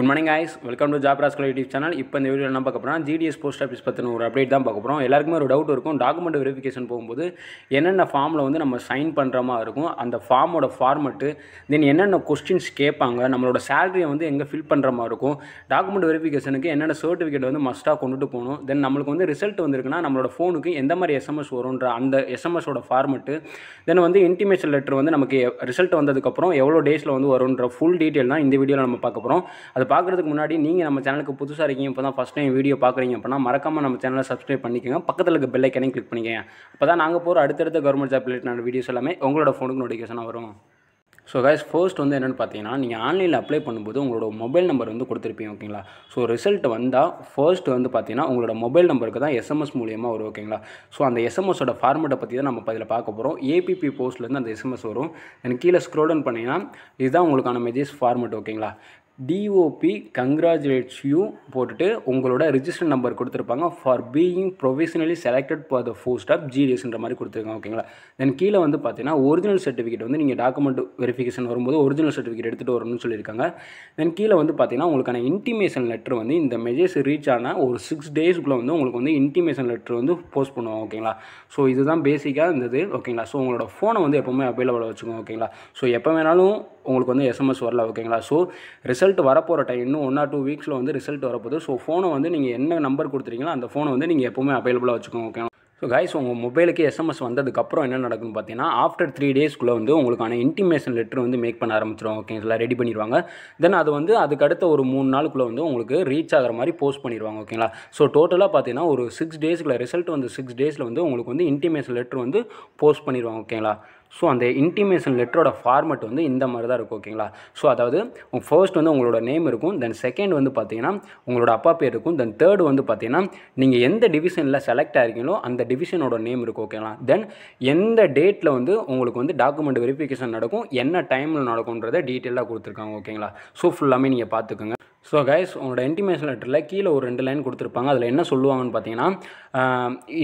good morning guys welcome to Job Rascal YouTube channel இப்போ இந்த video என்ன பார்க்க போகிறோம் ஜிடிஎஸ் போஸ்ட் ஆஃபீஸ் பற்றின ஒரு அப்டேட் தான் பார்க்க போகிறோம் எல்லாருக்குமே ஒரு டவுட் இருக்கும் டாக்குமெண்ட் வெரிஃபிகேஷன் போகும்போது என்னென்ன ஃபார்மில் வந்து நம்ம சைன் பண்ணுற மாதிரி இருக்கும் அந்த ஃபார்மோட ஃபார்மெட்டு தென் என்னென்ன கொஸ்டின்ஸ் கேட்பாங்க நம்மளோட சேலரியை வந்து எங்கே ஃபில் பண்ணுற மாதிரி இருக்கும் டாக்குமெண்ட் வெரிஃபிகேஷனுக்கு என்னென்ன சர்டிஃபிகேட் வந்து மஸ்ட்டாக கொண்டுட்டு போகணும் தென் நம்மளுக்கு வந்து ரிசல்ட் வந்துருக்குன்னா நம்மளோட ஃபோனுக்கு எந்த மாதிரி எஸ்எம்எஸ் வரும்ன்ற அந்த எஸ்எம்எஸோட ஃபார்மெட்டு தென் வந்து இன்டிமேஷன் லெட்டர் வந்து நமக்கு ரிசல்ட் வந்ததுக்கப்புறம் எவ்வளோ டேஸில் வந்து வரும்ன்ற ஃபுல் டீட்டெயில் தான் இந்த வீடியோவில் நம்ம பார்க்க போகிறோம் அது பார்க்குறதுக்கு முன்னாடி நீங்கள் நம்ம சேனலுக்கு புதுசாக இருக்கீங்க இப்போ தான் ஃபஸ்ட் டைம் வீடியோ பார்க்குறீங்க அப்படின்னா மறக்காமல் நம்ம சேனலை சப்ஸ்கிரைப் பண்ணிக்கோங்க பக்கத்தில் இருக்க பெல் ஐக்கனையும் கிளிக் பண்ணிக்கோங்க அப்போ தான் நாங்கள் போகிற அடுத்தடுத்த கவர்மெண்ட் ஜாப் ரிலேட்டடான வீடியோஸ் எல்லாமே உங்களோட ஃபோனுக்கு நோட்டிஃபிகேஷன் வரும் ஸோ கைஸ் ஃபர்ஸ்ட் வந்து என்னென்னு பார்த்தீங்கன்னா நீங்கள் ஆன்லைனில் அப்ளை பண்ணும்போது உங்களோட மொபைல் நம்பர் வந்து கொடுத்துருப்பீங்க ஓகேங்களா ஸோ ரிசல்ட் வந்தால் ஃபர்ஸ்ட் வந்து பார்த்தீங்கன்னா உங்களோட மொபைல் நம்பருக்கு தான் எஸ்எம்எஸ் மூலியமாக வரும் ஓகேங்களா ஸோ அந்த எஸ்எம்எஸோட ஃபார்மெட்டை பற்றி தான் நம்ம பதில் பார்க்க போகிறோம் ஏபிபி போஸ்ட்லேருந்து அந்த எஸ்எம்எஸ் வரும் எனக்கு கீழே ஸ்க்ரோல் டவுன் பண்ணிங்கன்னா இதுதான் உங்களுக்கான மெஜேஸ் ஃபார்மெட் ஓகேங்களா டிஓபி கங்க்ராச்சுலேட்ஸ் யூ போட்டுட்டு உங்களோட ரிஜிஸ்டர் நம்பர் கொடுத்துருப்பாங்க for being professionally selected for the four stop ஜிடிஎஸ்ன்ற மாதிரி கொடுத்துருக்காங்க ஓகேங்களா தென் கீழே வந்து பார்த்தீங்கன்னா ஒரிஜினல் சர்டிஃபிகேட் வந்து நீங்கள் டாக்குமெண்ட் வெரிஃபிகேஷன் வரும்போது ஒரிஜினல் சர்டிஃபிகேட் எடுத்துகிட்டு வரணும்னு சொல்லியிருக்காங்க தென் கீழே வந்து பார்த்தீங்கன்னா உங்களுக்கான இன்டிமேஷன் லெட்டர் வந்து இந்த மெசேஜ் ரீச் ஆனால் ஒரு சிக்ஸ் டேஸ்க்குள்ளே வந்து உங்களுக்கு வந்து இன்டிமேஷன் லெட்டர் வந்து போஸ்ட் பண்ணுவோம் ஓகேங்களா ஸோ இதுதான் பேசிக்காக இருந்தது ஓகேங்களா ஸோ உங்களோட ஃபோனை வந்து எப்போவுமே அவைலபிளாக வச்சுக்கோங்க ஓகேங்களா ஸோ எப்போ வேணாலும் உங்களுக்கு வந்து எஸ்எம்எஸ் வரல ஓகேங்களா ஸோ ரிசல்ட் வரப்போகிற டைம் இன்னும் ஒன் ஆர் டூ வீக்ஸில் வந்து ரிசல்ட் வரப்போகுது ஸோ ஃபோனை வந்து நீங்கள் என்ன நம்பர் கொடுத்துறீங்களோ அந்த ஃபோனை வந்து நீங்கள் எப்போவுமே அவைலபிளாக வச்சுக்கோங்க ஓகேங்களா ஸோ கைஸ் உங்கள் மொபைலுக்கு எஸ்எம்எஸ் வந்ததுக்கப்புறம் என்ன நடக்கும்னு பார்த்தீங்கன்னா ஆஃப்டர் த்ரீ டேஸ்க்குள்ளே வந்து உங்களுக்கான இன்டிமேஷன் லெட்டர் வந்து மேக் பண்ண ஆரம்பிச்சிடும் ஓகேங்களா ரெடி பண்ணிடுவாங்க தென் அது வந்து அதுக்கு அடுத்த ஒரு மூணு நாளுக்குள்ளே வந்து உங்களுக்கு ரீச் ஆகிற மாதிரி போஸ்ட் பண்ணிடுவாங்க ஓகேங்களா ஸோ டோட்டலாக பார்த்தீங்கன்னா ஒரு சிக்ஸ் டேஸ்க்குள்ள ரிசல்ட் வந்து சிக்ஸ் டேஸில் வந்து உங்களுக்கு வந்து இன்டிமேஷன் லெட்டர் வந்து போஸ்ட் பண்ணிடுவாங்க ஓகேங்களா ஸோ அந்த இன்டிமேஷன் லெட்டரோட ஃபார்மெட் வந்து இந்த மாதிரி தான் இருக்கும் ஓகேங்களா ஸோ அதாவது உங்கள் ஃபர்ஸ்ட் வந்து உங்களோட நேம் இருக்கும் தென் செகண்ட் வந்து பார்த்தீங்கன்னா உங்களோட அப்பா பேர் இருக்கும் தென் தேர்ட் வந்து பார்த்தீங்கன்னா நீங்கள் எந்த டிவிஷனில் செலக்ட் ஆகிருக்கீங்களோ அந்த டிவிஷனோட நேம் இருக்கும் ஓகேங்களா தென் எந்த டேட்டில் வந்து உங்களுக்கு வந்து டாக்குமெண்ட் வெரிஃபிகேஷன் நடக்கும் என்ன டைமில் நடக்கும்ன்றதை டீட்டெயிலாக கொடுத்துருக்காங்க ஓகேங்களா ஸோ ஃபுல்லாமே நீங்கள் பார்த்துக்கோங்க ஸோ கைஸ் உங்களோட இன்டிமேஷன் லெட்டரில் கீழே ஒரு ரெண்டு லைன் கொடுத்துருப்பாங்க அதில் என்ன சொல்லுவாங்கன்னு பார்த்தீங்கன்னா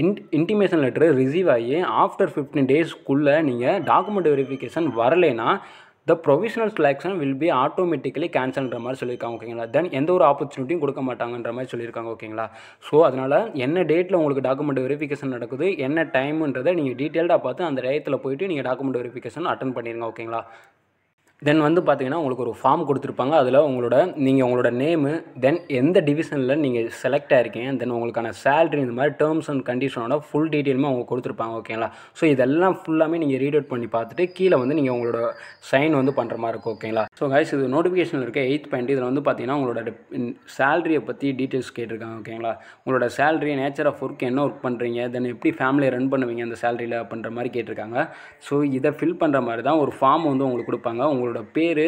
இன் இன்டிமேஷன் லெட்டர் ரிசீவ் ஆகி ஆஃப்டர் ஃபிஃப்டீன் டேஸ்க்குள்ளே நீங்கள் டாக்குமெண்ட் வெரிஃபிகேஷன் வரலைனா the provisional selection will be automatically கேன்சல்ன்ற மாதிரி சொல்லியிருக்காங்க ஓகேங்களா தென் எந்த ஒரு ஆப்பர்ச்சுனிட்டியும் கொடுக்க மாட்டாங்கன்ற மாதிரி சொல்லியிருக்காங்க ஓகேங்களா ஸோ அதனால் என்ன டேட்டில் உங்களுக்கு டாக்குமெண்ட் வெரிஃபிகேஷன் நடக்குது என்ன டைமுன்றதை நீங்கள் டீட்டெயில்டாக பார்த்து அந்த டயத்தில் போய்ட்டு நீங்கள் டாக்குமெண்ட் வெரிஃபிகேஷன் அட்டன் பண்ணிடுங்க ஓகேங்களா தென் வந்து பார்த்திங்கன்னா உங்களுக்கு ஒரு ஃபார்ம் கொடுத்துருப்பாங்க அதில் உங்களோட நீங்கள் உங்களோட நேமு தென் எந்த டிவிஷனில் நீங்கள் செலக்ட் ஆகிருக்கீங்க தென் உங்களுக்கான சேல்ரி இந்த மாதிரி டேர்ம்ஸ் அண்ட் கண்டிஷனோட ஃபுல் டீட்டெயிலுமே அவங்க கொடுத்துருப்பாங்க ஓகேங்களா ஸோ இதெல்லாம் ஃபுல்லாமே நீங்கள் ரீட் அவுட் பண்ணி பார்த்துட்டு கீழே வந்து நீங்கள் உங்களோட சைன் வந்து பண்ணுற மாதிரி இருக்கும் ஓகேங்களா ஸோ கைஸ் இது நோட்டிஃபிகேஷனில் இருக்க எயித் பாயிண்ட் இதில் வந்து பார்த்தீங்கன்னா உங்களோட சேலரியை பற்றி டீட்டெயில்ஸ் கேட்டிருக்காங்க ஓகேங்களா உங்களோட சேலரி நேச்சர் ஆஃப் ஒர்க் என்ன ஒர்க் பண்ணுறீங்க தென் எப்படி ஃபேமிலியை ரன் பண்ணுவீங்க அந்த சேலரியில் அப்படின்ற மாதிரி கேட்டிருக்காங்க ஸோ இதை ஃபில் பண்ணுற மாதிரி தான் ஒரு ஃபார்ம் வந்து உங்களுக்கு கொடுப்பாங்க உங்களுக்கு உங்களோட பேர்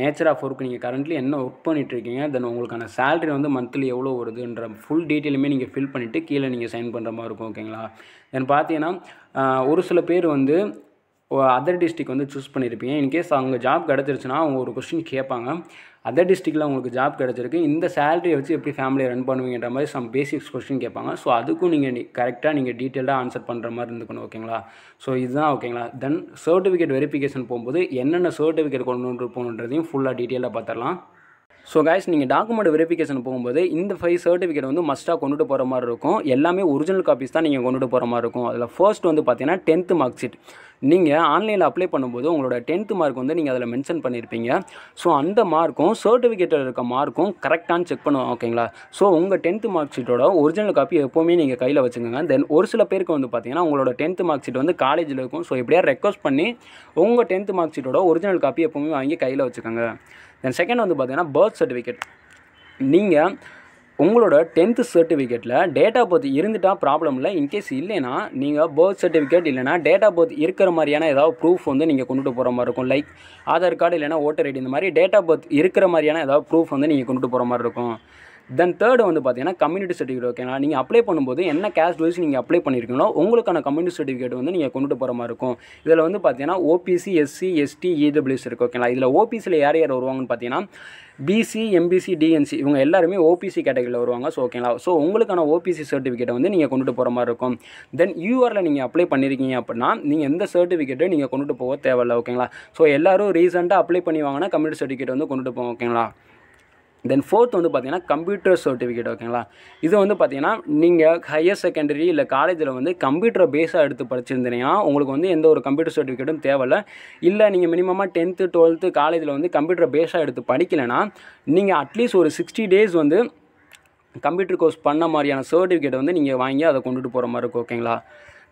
நேச்சர் ஆஃப் ஒர்க் நீங்கள் கரண்ட்லி என்ன ஒர்க் பண்ணிகிட்ருக்கீங்க தென் உங்களுக்கான சேலரி வந்து மந்த்லி எவ்வளோ வருதுன்ற ஃபுல் டீட்டெயிலுமே நீங்கள் ஃபில் பண்ணிவிட்டு கீழே நீங்கள் சைன் பண்ணுற மாதிரி இருக்கும் ஓகேங்களா தென் பார்த்தீங்கன்னா ஒரு சில பேர் வந்து அதர் டிஸ்ட்ரிக் வந்து சூஸ் பண்ணியிருப்பீங்க இன்கேஸ் அவங்க ஜாப் கிடச்சிருச்சுன்னா அவங்க ஒரு கொஸ்டின் கேட்பாங்க அதர் டிஸ்ட்ரிக்டில் உங்களுக்கு ஜாப் கிடச்சிருக்கு இந்த சேலரியை வச்சு எப்படி ஃபேமிலியை ரன் பண்ணுவீங்கன்ற மாதிரி சம் பேசிக்ஸ் கொஸ்டின் கேட்பாங்க ஸோ அதுக்கும் நீங்கள் கரெக்டாக நீங்கள் டீட்டெயிலாக ஆன்சர் பண்ணுற மாதிரி இருந்துக்கணும் ஓகேங்களா ஸோ இதுதான் ஓகேங்களா தென் சர்டிஃபிகேட் வெரிஃபிகேஷன் போகும்போது என்னென்ன சர்டிஃபிகேட் கொண்டு போகணுன்றதையும் ஃபுல்லாக டீட்டெயிலாக பார்த்துடலாம் ஸோ கைஸ் நீங்கள் டாக்குமெண்ட் வெரிஃபிகேஷன் போகும்போது இந்த ஃபைவ் சர்டிஃபிகேட் வந்து மஸ்ட்டாக கொண்டுட்டு போகிற மாதிரி இருக்கும் எல்லாமே ஒரிஜினல் காப்பீஸ் தான் நீங்கள் கொண்டுட்டு போகிற மாதிரி இருக்கும் அதில் ஃபர்ஸ்ட் வந்து பார்த்தீங்கன்னா டென்த்து மார்க் ஷீட் நீங்கள் ஆன்லைனில் அப்ளை பண்ணும்போது உங்களோட டென்த்து மார்க் வந்து நீங்கள் அதில் மென்ஷன் பண்ணியிருப்பீங்க ஸோ அந்த மார்க்கும் சர்டிஃபிகேட்டில் இருக்க மார்க்கும் கரெக்டானு செக் பண்ணுவோம் ஓகேங்களா ஸோ உங்கள் டென்த்து மார்க் ஷீட்டோட ஒரிஜினல் காப்பி எப்போவுமே நீங்கள் கையில் வச்சுக்கோங்க தென் ஒரு சில பேருக்கு வந்து பார்த்தீங்கன்னா உங்களோட டென்த்து மார்க் ஷீட் வந்து காலேஜில் இருக்கும் ஸோ எப்படியா ரெக்வஸ்ட் பண்ணி உங்கள் டென்த்து மார்க் ஷீட்டோட ஒரிஜினல் காப்பி எப்போவுமே வாங்கி கையில் வச்சுக்கோங்க தென் செகண்ட் வந்து பார்த்தீங்கன்னா பர்த் சர்டிஃபிகேட் நீங்கள் உங்களோட டென்த்து சர்டிஃபிகேட்டில் டேட் ஆஃப் பர்த் இருந்துட்டால் ப்ராப்ளம் இல்லை இன்கேஸ் இல்லைனா நீங்கள் பர்த் சர்டிஃபிகேட் இல்லைனா டேட் ஆஃப் பர்த் இருக்கிற மாதிரியான ஏதாவது ப்ரூஃப் வந்து நீங்கள் கொண்டுட்டு போகிற மாதிரி இருக்கும் லைக் ஆதார் கார்டு இல்லைனா ஓட்டர் ஐடி இந்த மாதிரி டேட் ஆஃப் பர்த் இருக்கிற மாதிரியான ஏதாவது ப்ரூஃப் வந்து நீங்கள் கொண்டுட்டு போகிற மாதிரி இருக்கும் தென் தேர்டு வந்து பார்த்தீங்கன்னா கம்யூனிட்டி சர்டிஃபிகேட் ஓகேங்களா நீங்கள் அப்ளை பண்ணும்போது என்ன கேஸ்ட் வைஸ் நீங்கள் அப்ளை பண்ணியிருக்கீங்களோ உங்களுக்கான கம்யூனிட்டி சர்டிஃபிகேட் வந்து நீங்கள் கொண்டுட்டு போகிற மாதிரி இருக்கும் இதில் வந்து பார்த்தீங்கன்னா OBC SC ST EWS e இருக்குது ஓகேங்களா இதில் ஓபிசியில் யார் யார் வருவாங்கன்னு பார்த்தீங்கன்னா பிசி எம்பிசி டிஎன்சி இவங்க எல்லாருமே ஓபிசி கேட்டகரியில் வருவாங்க ஸோ ஓகேங்களா ஸோ உங்களுக்கான ஓபிசி சர்டிஃபிகேட்டை வந்து நீங்கள் கொண்டுட்டு போகிற மாதிரி இருக்கும் தென் யூஆரில் நீங்கள் அப்ளை பண்ணியிருக்கீங்க அப்படின்னா நீங்கள் எந்த சர்டிஃபிகேட்டை நீங்கள் கொண்டுட்டு போக தேவையில்லை ஓகேங்களா ஸோ எல்லோரும் ரீசெண்டாக அப்ளை பண்ணி வாங்கினா கம்யூனிட்டி சர்டிஃபிகேட் வந்து கொண்டுட்டு போவோம் ஓகேங்களா தென் ஃபோர்த் வந்து பார்த்தீங்கன்னா கம்ப்யூட்டர் சர்டிஃபிகேட் ஓகேங்களா இது வந்து பார்த்திங்கன்னா நீங்கள் ஹையர் செகண்டரி இல்லை காலேஜில் வந்து கம்ப்யூட்டரை பேஸாக எடுத்து படிச்சிருந்தீங்கன்னா உங்களுக்கு வந்து எந்த ஒரு கம்ப்யூட்டர் சர்டிஃபிகேட்டும் தேவையில்ல இல்லை நீங்கள் மினிமமாக டென்த்து டுவெல்த்து காலேஜில் வந்து கம்ப்யூட்டர் பேஸாக எடுத்து படிக்கலைன்னா நீங்கள் அட்லீஸ்ட் ஒரு சிக்ஸ்டி டேஸ் வந்து கம்ப்யூட்டர் கோர்ஸ் பண்ண மாதிரியான சர்டிஃபிகேட் வந்து நீங்கள் வாங்கி அதை கொண்டுட்டு போகிற மாதிரி இருக்கும் ஓகேங்களா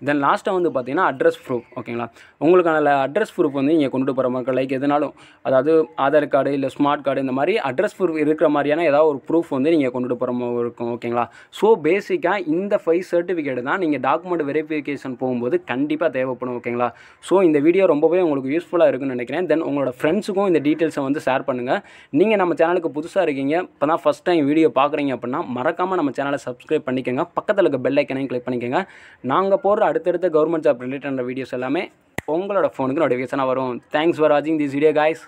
தென் லாஸ்ட்டாக வந்து பார்த்தீங்கன்னா அட்ரஸ் ப்ரூஃப் ஓகேங்களா உங்களுக்கான அட்ரஸ் ப்ரூஃப் வந்து நீங்கள் கொண்டு போகிற மாதிரி லைக் எதுனாலும் அதாவது ஆதார் கார்டு இல்லை ஸ்மார்ட் கார்டு இந்த மாதிரி அட்ரஸ் ப்ரூஃப் இருக்கிற மாதிரியான ஏதாவது ஒரு ப்ரூஃப் வந்து நீங்கள் கொண்டுட்டு போகிற மாதிரி இருக்கும் ஓகேங்களா ஸோ பேசிக்காக இந்த ஃபைவ் சர்டிஃபிகேட் தான் நீங்கள் டாக்குமெண்ட் வெரிஃபிகேஷன் போகும்போது கண்டிப்பாக தேவைப்படும் ஓகேங்களா ஸோ இந்த வீடியோ ரொம்பவே உங்களுக்கு யூஸ்ஃபுல்லாக இருக்குன்னு நினைக்கிறேன் தென் உங்களோட ஃப்ரெண்ட்ஸுக்கும் இந்த டீட்டெயில்ஸை வந்து ஷேர் பண்ணுங்கள் நீங்கள் நம்ம சேனலுக்கு புதுசாக இருக்கீங்க இப்போ தான் ஃபஸ்ட் டைம் வீடியோ பார்க்குறீங்க அப்படின்னா மறக்காமல் நம்ம சேனலை சப்ஸ்கிரைப் பண்ணிக்கோங்க பக்கத்தில் இருக்க பெல் ஐக்கனையும் கிளிக் பண்ணிக்கோங்க நாங்கள் போடுற அடுத்தடுத்த கவர்மெண்ட் ஜாப் ரிலேட்டடான வீடியோஸ் எல்லாமே உங்களோட ஃபோனுக்கு நோட்டிஃபிகேஷனாக வரும் தேங்க்ஸ் ஃபார் வாட்சிங் திஸ் வீடியோ காய்ஸ்